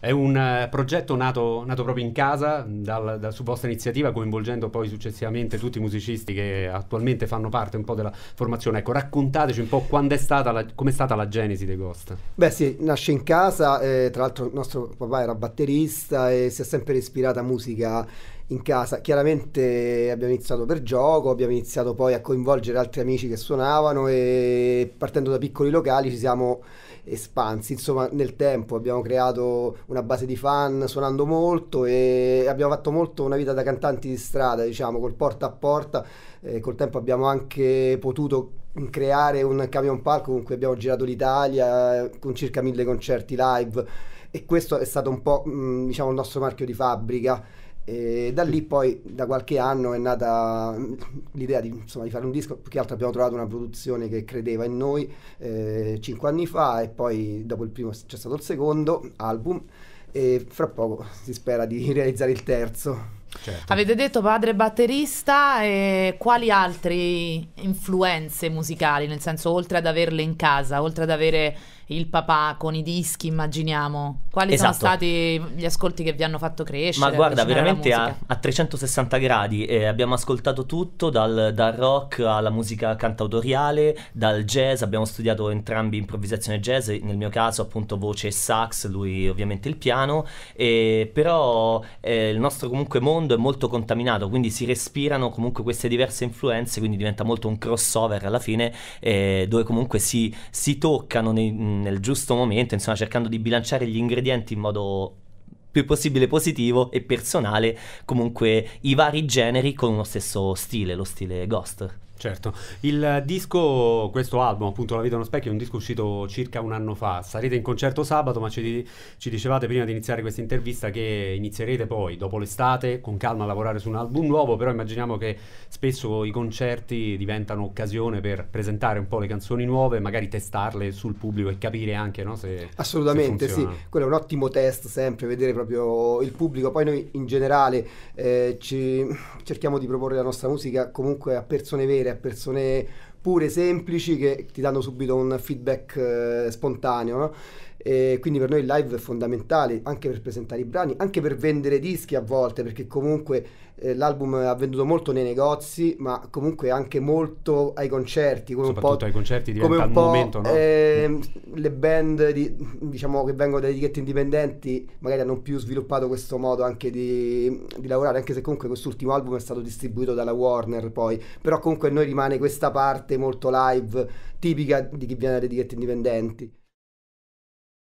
È un eh, progetto nato, nato proprio in casa, dal, dal, su vostra iniziativa, coinvolgendo poi successivamente tutti i musicisti che attualmente fanno parte un po' della formazione. Ecco, raccontateci un po' quando è stata la, com'è stata la genesi dei Ghost. Beh sì, nasce in casa, eh, tra l'altro il nostro papà era batterista e si è sempre ispirata a musica in casa. Chiaramente abbiamo iniziato per gioco, abbiamo iniziato poi a coinvolgere altri amici che suonavano e partendo da piccoli locali ci siamo espansi, insomma nel tempo abbiamo creato una base di fan suonando molto e abbiamo fatto molto una vita da cantanti di strada, diciamo, col porta a porta, eh, col tempo abbiamo anche potuto creare un camion palco con cui abbiamo girato l'Italia con circa mille concerti live e questo è stato un po' diciamo il nostro marchio di fabbrica e da lì poi, da qualche anno, è nata l'idea di, insomma, di fare un disco, più che altro abbiamo trovato una produzione che credeva in noi eh, cinque anni fa e poi dopo il primo c'è stato il secondo album e fra poco si spera di realizzare il terzo. Certo. Avete detto padre batterista, e quali altre influenze musicali, nel senso oltre ad averle in casa, oltre ad avere il papà con i dischi, immaginiamo. Quali esatto. sono stati gli ascolti che vi hanno fatto crescere? Ma guarda, veramente a, a, 360 gradi eh, abbiamo ascoltato tutto, dal, dal, rock alla musica cantautoriale, dal jazz, abbiamo studiato entrambi improvvisazione jazz, nel mio caso appunto voce e sax, lui ovviamente il piano, eh, però eh, il nostro comunque mondo è molto contaminato, quindi si respirano comunque queste diverse influenze, quindi diventa molto un crossover alla fine, eh, dove comunque si, si toccano nei nel giusto momento, insomma cercando di bilanciare gli ingredienti in modo più possibile positivo e personale comunque i vari generi con uno stesso stile, lo stile Ghost. Certo, il disco, questo album appunto La vita è uno specchio è un disco uscito circa un anno fa, sarete in concerto sabato ma ci, ci dicevate prima di iniziare questa intervista che inizierete poi dopo l'estate con calma a lavorare su un album nuovo, però immaginiamo che spesso i concerti diventano occasione per presentare un po' le canzoni nuove, magari testarle sul pubblico e capire anche no, se... Assolutamente se sì, quello è un ottimo test sempre, vedere proprio il pubblico, poi noi in generale eh, cerchiamo di proporre la nostra musica comunque a persone vere a persone pure semplici che ti danno subito un feedback eh, spontaneo. No? E quindi per noi il live è fondamentale anche per presentare i brani, anche per vendere dischi a volte, perché comunque eh, l'album ha venduto molto nei negozi, ma comunque anche molto ai concerti. Come Soprattutto un po', ai concerti diventa un, un momento, no? Eh, le band di, diciamo, che vengono da etichette indipendenti magari hanno più sviluppato questo modo anche di, di lavorare, anche se comunque quest'ultimo album è stato distribuito dalla Warner poi, però comunque a noi rimane questa parte molto live, tipica di chi viene da etichette indipendenti.